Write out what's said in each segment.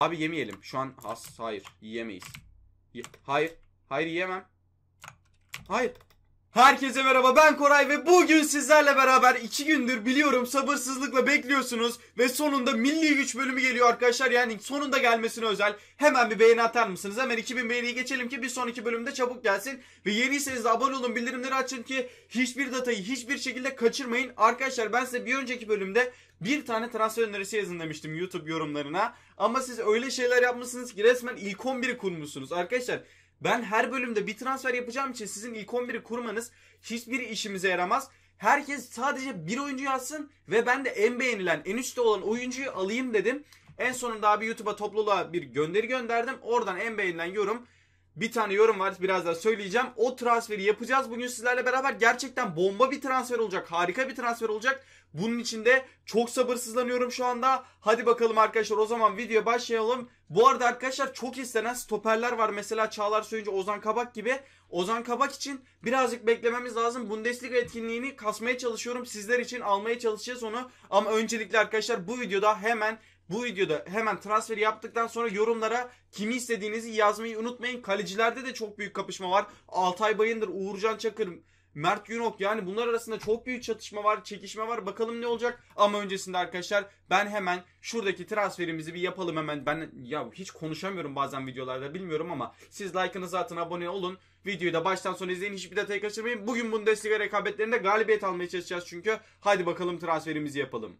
Abi yemeyelim. Şu an has. Hayır. Yiyemeyiz. Ye hayır. Hayır yiyemem. Hayır. Herkese merhaba ben Koray ve bugün sizlerle beraber 2 gündür biliyorum sabırsızlıkla bekliyorsunuz ve sonunda Milli Güç bölümü geliyor arkadaşlar yani sonunda gelmesine özel hemen bir beğeni atar mısınız? Hemen 2000 beğeniye geçelim ki bir sonraki bölümde çabuk gelsin ve yeniyseniz de abone olun bildirimleri açın ki hiçbir datayı hiçbir şekilde kaçırmayın. Arkadaşlar ben size bir önceki bölümde bir tane transfer önerisi yazın demiştim YouTube yorumlarına ama siz öyle şeyler yapmışsınız ki resmen ilk 11'i kurmuşsunuz arkadaşlar. Ben her bölümde bir transfer yapacağım için sizin ilk 11'i kurmanız hiçbir işimize yaramaz. Herkes sadece bir oyuncu yazsın ve ben de en beğenilen, en üstte olan oyuncuyu alayım dedim. En sonunda abi YouTube'a topluluğa bir gönderi gönderdim. Oradan en beğenilen yorum bir tane yorum var daha söyleyeceğim. O transferi yapacağız. Bugün sizlerle beraber gerçekten bomba bir transfer olacak. Harika bir transfer olacak. Bunun için de çok sabırsızlanıyorum şu anda. Hadi bakalım arkadaşlar o zaman video başlayalım. Bu arada arkadaşlar çok istenen stoperler var. Mesela Çağlar Söyüncü, Ozan Kabak gibi. Ozan Kabak için birazcık beklememiz lazım. Bundesliga etkinliğini kasmaya çalışıyorum. Sizler için almaya çalışacağız onu. Ama öncelikle arkadaşlar bu videoda hemen bu videoda hemen transferi yaptıktan sonra yorumlara kimi istediğinizi yazmayı unutmayın. Kalecilerde de çok büyük kapışma var. Altay Bayındır, Uğurcan Çakır, Mert Günok yani bunlar arasında çok büyük çatışma var, çekişme var. Bakalım ne olacak? Ama öncesinde arkadaşlar ben hemen şuradaki transferimizi bir yapalım hemen. Ben ya hiç konuşamıyorum bazen videolarda bilmiyorum ama siz like'ınızı atın, abone olun. Videoyu da baştan sona izleyin. Hiçbir detayı kaçırmayın. Bugün Bundesliga rekabetlerinde galibiyet almaya çalışacağız çünkü. Hadi bakalım transferimizi yapalım.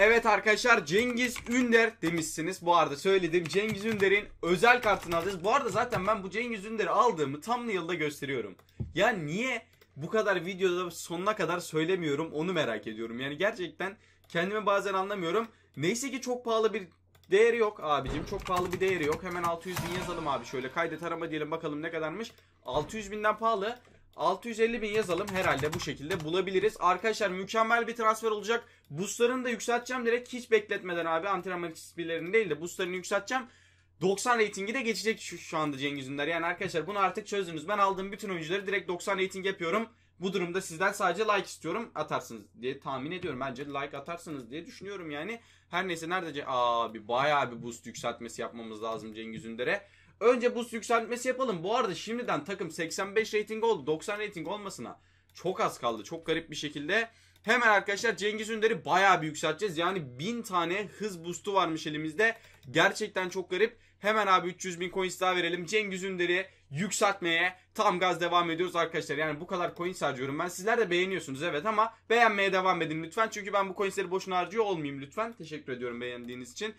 Evet arkadaşlar Cengiz Ünder demişsiniz. Bu arada söyledim Cengiz Ünder'in özel kartını alacağız. Bu arada zaten ben bu Cengiz Ünder'i aldığımı tam yılda gösteriyorum. Ya niye bu kadar videoda sonuna kadar söylemiyorum onu merak ediyorum. Yani gerçekten kendimi bazen anlamıyorum. Neyse ki çok pahalı bir değeri yok abicim. Çok pahalı bir değeri yok. Hemen 600 bin yazalım abi şöyle. Kaydet arama diyelim bakalım ne kadarmış. 600 binden pahalı. 650 bin yazalım herhalde bu şekilde bulabiliriz. Arkadaşlar mükemmel bir transfer olacak. Boostlarını da yükselteceğim direkt hiç bekletmeden abi. Antrenman XP'lerini değil de boostlarını yükselteceğim. 90 reytingi de geçecek şu, şu anda Cengiz Ünder. Yani arkadaşlar bunu artık çözdünüz. Ben aldığım bütün oyuncuları direkt 90 reyting yapıyorum. Bu durumda sizden sadece like istiyorum atarsınız diye tahmin ediyorum. Bence like atarsınız diye düşünüyorum yani. Her neyse nerede abi bayağı bir boost yükseltmesi yapmamız lazım Cengiz Ünder'e. Önce bu yükseltmesi yapalım. Bu arada şimdiden takım 85 rating oldu. 90 rating olmasına çok az kaldı. Çok garip bir şekilde. Hemen arkadaşlar Cengiz Ünder'i bayağı bir yükselteceğiz. Yani 1000 tane hız boost'u varmış elimizde. Gerçekten çok garip. Hemen abi 300 bin coins daha verelim. Cengiz Ünder'i yükseltmeye tam gaz devam ediyoruz arkadaşlar. Yani bu kadar coin harcıyorum ben. Sizler de beğeniyorsunuz evet ama beğenmeye devam edin lütfen. Çünkü ben bu coinsleri boşuna harcıyor olmayayım lütfen. Teşekkür ediyorum beğendiğiniz için.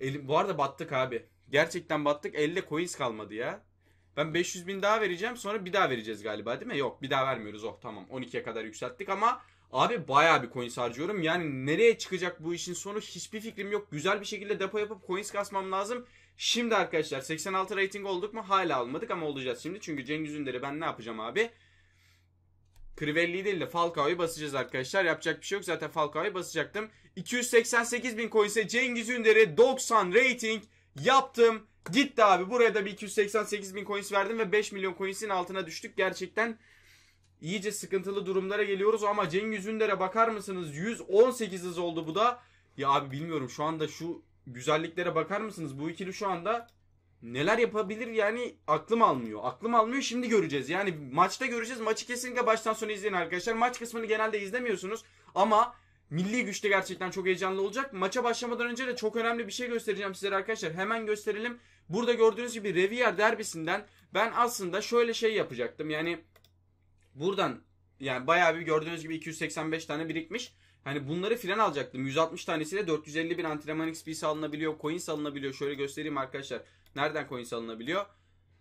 Elim, bu arada battık abi. Gerçekten battık. elde coins kalmadı ya. Ben 500 bin daha vereceğim sonra bir daha vereceğiz galiba değil mi? Yok bir daha vermiyoruz. Oh tamam 12'ye kadar yükselttik ama abi baya bir coins harcıyorum. Yani nereye çıkacak bu işin sonu hiçbir fikrim yok. Güzel bir şekilde depo yapıp coins kasmam lazım. Şimdi arkadaşlar 86 rating olduk mu? Hala almadık ama olacağız şimdi. Çünkü Cengiz Ünder'i ben ne yapacağım abi? Crivelli'yi değil de Falcao'yu basacağız arkadaşlar. Yapacak bir şey yok. Zaten Falcao'yu basacaktım. 288 bin coinse Cengiz Ünder'i 90 rating yaptım. Gitti abi. Buraya da bir 288 bin coins verdim ve 5 milyon coins'in altına düştük. Gerçekten iyice sıkıntılı durumlara geliyoruz ama Cengiz Ünder'e bakar mısınız? 118 hız oldu bu da. Ya abi bilmiyorum şu anda şu güzelliklere bakar mısınız? Bu ikili şu anda neler yapabilir yani aklım almıyor. Aklım almıyor şimdi göreceğiz. Yani maçta göreceğiz. Maçı kesinlikle baştan sona izleyin arkadaşlar. Maç kısmını genelde izlemiyorsunuz ama Milli güçte gerçekten çok heyecanlı olacak. Maça başlamadan önce de çok önemli bir şey göstereceğim sizlere arkadaşlar. Hemen gösterelim. Burada gördüğünüz gibi Revier derbisinden ben aslında şöyle şey yapacaktım. Yani buradan yani bayağı bir gördüğünüz gibi 285 tane birikmiş. Hani bunları filan alacaktım. 160 tanesiyle 450 bin antrenman XP'si alınabiliyor. Coins alınabiliyor. Şöyle göstereyim arkadaşlar. Nereden coins alınabiliyor?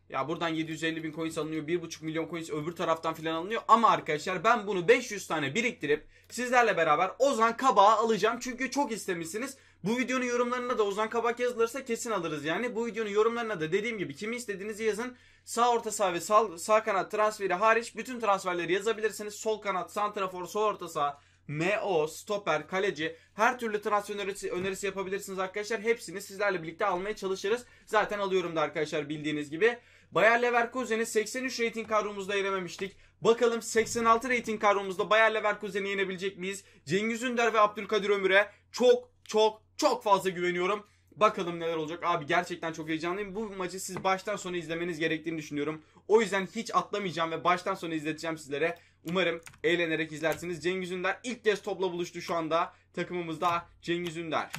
Ya buradan 750 bin coins alınıyor. 1.5 milyon coins öbür taraftan filan alınıyor. Ama arkadaşlar ben bunu 500 tane biriktirip sizlerle beraber Ozan Kabağı alacağım. Çünkü çok istemişsiniz. Bu videonun yorumlarına da Ozan Kabak yazılırsa kesin alırız yani. Bu videonun yorumlarına da dediğim gibi kimi istediğinizi yazın. Sağ orta saha ve sağ, sağ kanat transferi hariç bütün transferleri yazabilirsiniz. Sol kanat, santrafor, sol orta saha MO, stoper, kaleci her türlü transfer önerisi, önerisi yapabilirsiniz arkadaşlar. Hepsini sizlerle birlikte almaya çalışırız. Zaten alıyorum da arkadaşlar bildiğiniz gibi. Bayer Leverkusen'i 83 rating kadromuzda yenememiştik. Bakalım 86 rating kadromuzda Bayer Leverkusen'i yenebilecek miyiz? Cengiz Ünder ve Abdülkadir Ömür'e çok çok çok fazla güveniyorum. Bakalım neler olacak. Abi gerçekten çok heyecanlıyım. Bu maçı siz baştan sona izlemeniz gerektiğini düşünüyorum. O yüzden hiç atlamayacağım ve baştan sona izleteceğim sizlere. Umarım eğlenerek izlersiniz. Cengiz Ünder ilk kez topla buluştu şu anda. Takımımızda Cengiz Ünder.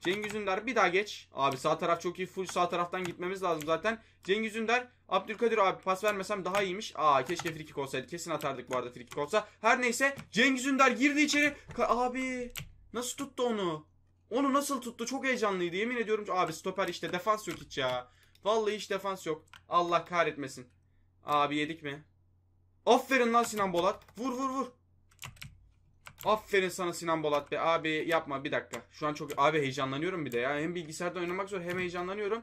Cengiz Ünder bir daha geç. Abi sağ taraf çok iyi. Full sağ taraftan gitmemiz lazım zaten. Cengiz Ünder. Abdülkadir abi pas vermesem daha iyiymiş. Aa keşke frikik olsaydı. Kesin atardık bu arada frikik olsa. Her neyse Cengiz Ünder girdi içeri. Ka abi nasıl tuttu onu? Onu nasıl tuttu? Çok heyecanlıydı. Yemin ediyorum abi stoper işte defans yok hiç ya. Vallahi hiç defans yok. Allah kahretmesin. Abi yedik mi? Aferin lan Sinan Bolat. Vur vur vur. Aferin sana Sinan Bolat be. Abi yapma bir dakika. Şu an çok abi heyecanlanıyorum bir de ya. Hem bilgisayarda oynamak zor hem heyecanlanıyorum.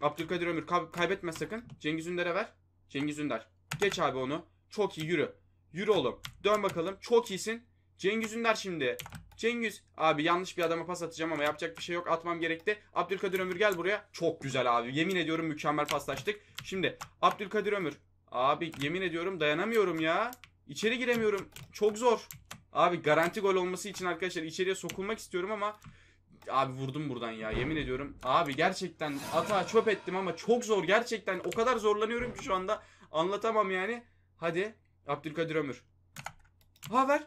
Abdülkadir Ömür Kay kaybetme sakın. Cengiz Ünder'e ver. Cengiz Ünder. Geç abi onu. Çok iyi yürü. Yürü oğlum. Dön bakalım. Çok iyisin. Cengiz Ünder şimdi. Cengiz abi yanlış bir adama pas atacağım ama yapacak bir şey yok atmam gerekti. Abdülkadir Ömür gel buraya. Çok güzel abi yemin ediyorum mükemmel paslaştık. Şimdi Abdülkadir Ömür. Abi yemin ediyorum dayanamıyorum ya. İçeri giremiyorum. Çok zor. Abi garanti gol olması için arkadaşlar içeriye sokulmak istiyorum ama Abi vurdum buradan ya yemin ediyorum. Abi gerçekten ata çöp ettim ama çok zor gerçekten. O kadar zorlanıyorum ki şu anda anlatamam yani. Hadi Abdülkadir Ömür. Ha ver.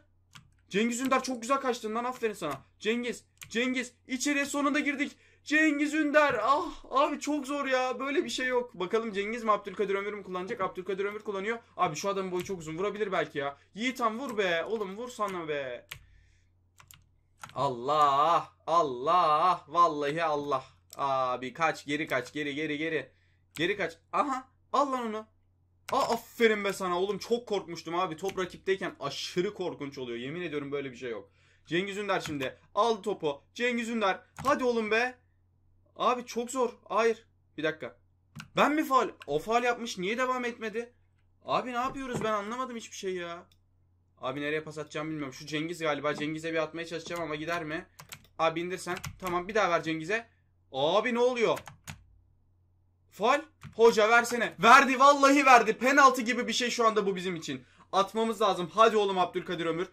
Cengiz Ünder çok güzel kaçtın lan aferin sana. Cengiz, Cengiz içeriye sonunda girdik. Cengiz Ünder ah abi çok zor ya böyle bir şey yok. Bakalım Cengiz mi Abdülkadir Ömür mü kullanacak? Abdülkadir Ömür kullanıyor. Abi şu adamın boyu çok uzun vurabilir belki ya. Yiğitan vur be oğlum vur sana be. Allah Allah vallahi Allah. Abi kaç geri kaç geri geri geri. Geri kaç. Aha al lan onu. Aa aferin be sana oğlum çok korkmuştum abi. Top rakipteyken aşırı korkunç oluyor. Yemin ediyorum böyle bir şey yok. Cengiz Ünder şimdi. Aldı topu. Cengiz Ünder. Hadi oğlum be. Abi çok zor. Hayır. Bir dakika. Ben mi faal? O faal yapmış. Niye devam etmedi? Abi ne yapıyoruz? Ben anlamadım hiçbir şey ya. Abi nereye pas atacağım bilmiyorum. Şu Cengiz galiba. Cengiz'e bir atmaya çalışacağım ama gider mi? Abi indir sen. Tamam bir daha ver Cengiz'e. Abi ne oluyor? Fal. Hoca versene. Verdi vallahi verdi. Penaltı gibi bir şey şu anda bu bizim için. Atmamız lazım. Hadi oğlum Abdülkadir Ömür.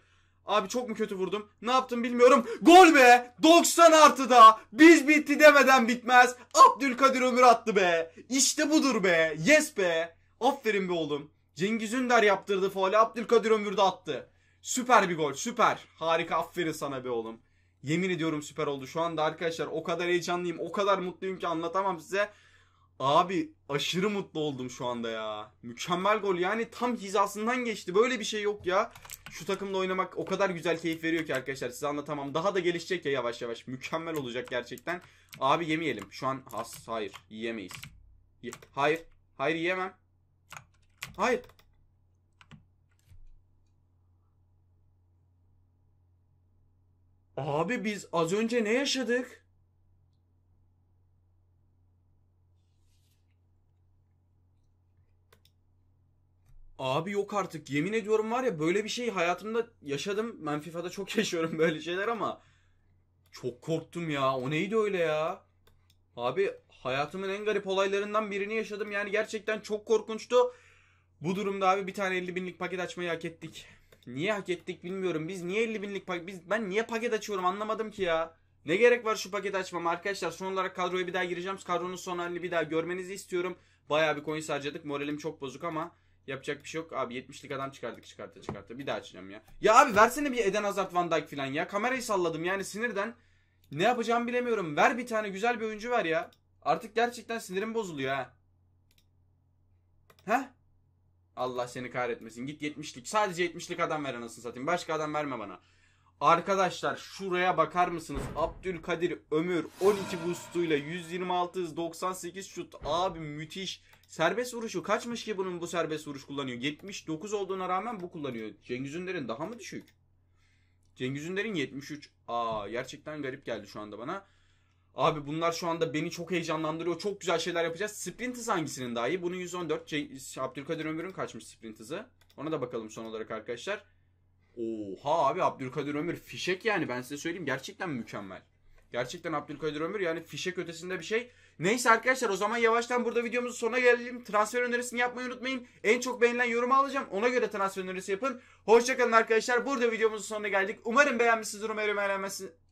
Abi çok mu kötü vurdum? Ne yaptım bilmiyorum. Gol be! 90 artı da. Biz bitti demeden bitmez. Abdülkadir Ömür attı be. İşte budur be. Yes be. Aferin be oğlum. Cengiz Ünder yaptırdı faali. Abdülkadir Ömür de attı. Süper bir gol. Süper. Harika. Aferin sana be oğlum. Yemin ediyorum süper oldu. Şu anda arkadaşlar o kadar heyecanlıyım. O kadar mutluyum ki anlatamam size. Abi aşırı mutlu oldum şu anda ya. Mükemmel gol yani tam hizasından geçti. Böyle bir şey yok ya. Şu takımda oynamak o kadar güzel keyif veriyor ki arkadaşlar size anlatamam. Daha da gelişecek ya yavaş yavaş. Mükemmel olacak gerçekten. Abi yemeyelim. Şu an has hayır yiyemeyiz. Ye hayır. Hayır yiyemem. Hayır. Abi biz az önce ne yaşadık? Abi yok artık. Yemin ediyorum var ya böyle bir şey hayatımda yaşadım. Ben FIFA'da çok yaşıyorum böyle şeyler ama çok korktum ya. O neydi öyle ya? Abi hayatımın en garip olaylarından birini yaşadım. Yani gerçekten çok korkunçtu. Bu durumda abi bir tane 50 binlik paket açmayı hak ettik. Niye hak ettik bilmiyorum. Biz niye 50 binlik paket... Biz, ben niye paket açıyorum anlamadım ki ya. Ne gerek var şu paket açmam arkadaşlar. Son olarak kadroya bir daha gireceğim. Kadronun son halini bir daha görmenizi istiyorum. Bayağı bir coin harcadık. Moralim çok bozuk ama Yapacak bir şey yok abi 70'lik adam çıkardık çıkarta çıkarta bir daha açacağım ya. Ya abi versene bir Eden Hazard Van Dijk falan ya kamerayı salladım yani sinirden ne yapacağımı bilemiyorum. Ver bir tane güzel bir oyuncu ver ya. Artık gerçekten sinirim bozuluyor ha. Heh. Allah seni kahretmesin. Git 70'lik. Sadece 70'lik adam ver anasını satayım. Başka adam verme bana. Arkadaşlar şuraya bakar mısınız? Abdülkadir Ömür 12 boostuyla 126 98 şut. Abi müthiş. Serbest vuruşu kaçmış ki bunun bu serbest vuruş kullanıyor? 79 olduğuna rağmen bu kullanıyor. Cengiz Ünder'in daha mı düşük? Cengiz Ünder'in 73. Aa gerçekten garip geldi şu anda bana. Abi bunlar şu anda beni çok heyecanlandırıyor. Çok güzel şeyler yapacağız. Sprint hızı hangisinin daha iyi? Bunun 114. Abdülkadir Ömür'ün kaçmış sprint hızı? Ona da bakalım son olarak arkadaşlar. Oha abi Abdülkadir Ömür fişek yani ben size söyleyeyim gerçekten mükemmel. Gerçekten Abdülkadir Ömür yani fişek ötesinde bir şey. Neyse arkadaşlar o zaman yavaştan burada videomuzun sonuna gelelim. Transfer önerisini yapmayı unutmayın. En çok beğenilen yorumu alacağım. Ona göre transfer önerisi yapın. Hoşçakalın arkadaşlar. Burada videomuzun sonuna geldik. Umarım beğenmişsinizdir. Umarım beğenmişsinizdir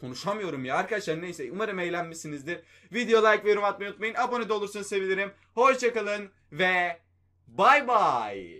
konuşamıyorum ya arkadaşlar neyse umarım eğlenmişsinizdir. Video like ve yorum atmayı unutmayın. Abone de olursanız sevinirim. Hoşçakalın ve bay bay.